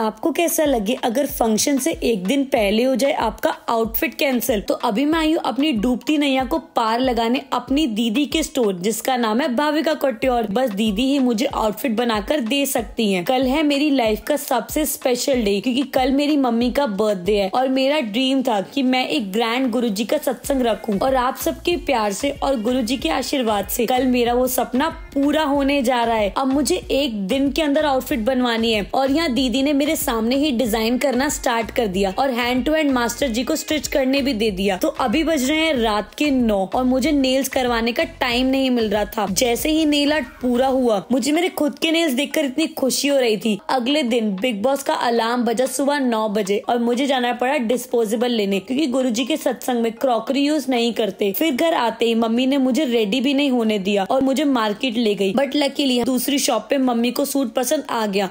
आपको कैसा लगे अगर फंक्शन से एक दिन पहले हो जाए आपका आउटफिट कैंसिल तो अभी मैं आई हूँ अपनी डूबती नैया को पार लगाने अपनी दीदी के स्टोर जिसका नाम है भाविका कट्योर बस दीदी ही मुझे आउटफिट बनाकर दे सकती है कल है मेरी लाइफ का सबसे स्पेशल डे क्यूँकी कल मेरी मम्मी का बर्थडे है और मेरा ड्रीम था की मैं एक ग्रैंड गुरु का सत्संग रखू और आप सबके प्यार से और गुरु के आशीर्वाद से कल मेरा वो सपना पूरा होने जा रहा है अब मुझे एक दिन के अंदर आउटफिट बनवानी है और यहाँ दीदी ने मेरे मेरे सामने ही डिजाइन करना स्टार्ट कर दिया और hand to hand master ji को स्टिच करने भी दे दिया तो अभी बज रहे हैं रात के नौ और मुझे नेल्स करवाने का टाइम नहीं मिल रहा था जैसे ही नेल आर्ट पूरा हुआ मुझे मेरे खुद के नेल्स देखकर इतनी खुशी हो रही थी अगले दिन बिग बॉस का अलार्म बजा सुबह नौ बजे और मुझे जाना पड़ा डिस्पोजेबल लेने क्योंकि गुरुजी के सत्संग में क्रॉकरी यूज नहीं करते फिर घर आते ही मम्मी ने मुझे रेडी भी नहीं होने दिया और मुझे मार्केट ले गई बट लकीली दूसरी शॉप पे मम्मी को सूट पसंद आ गया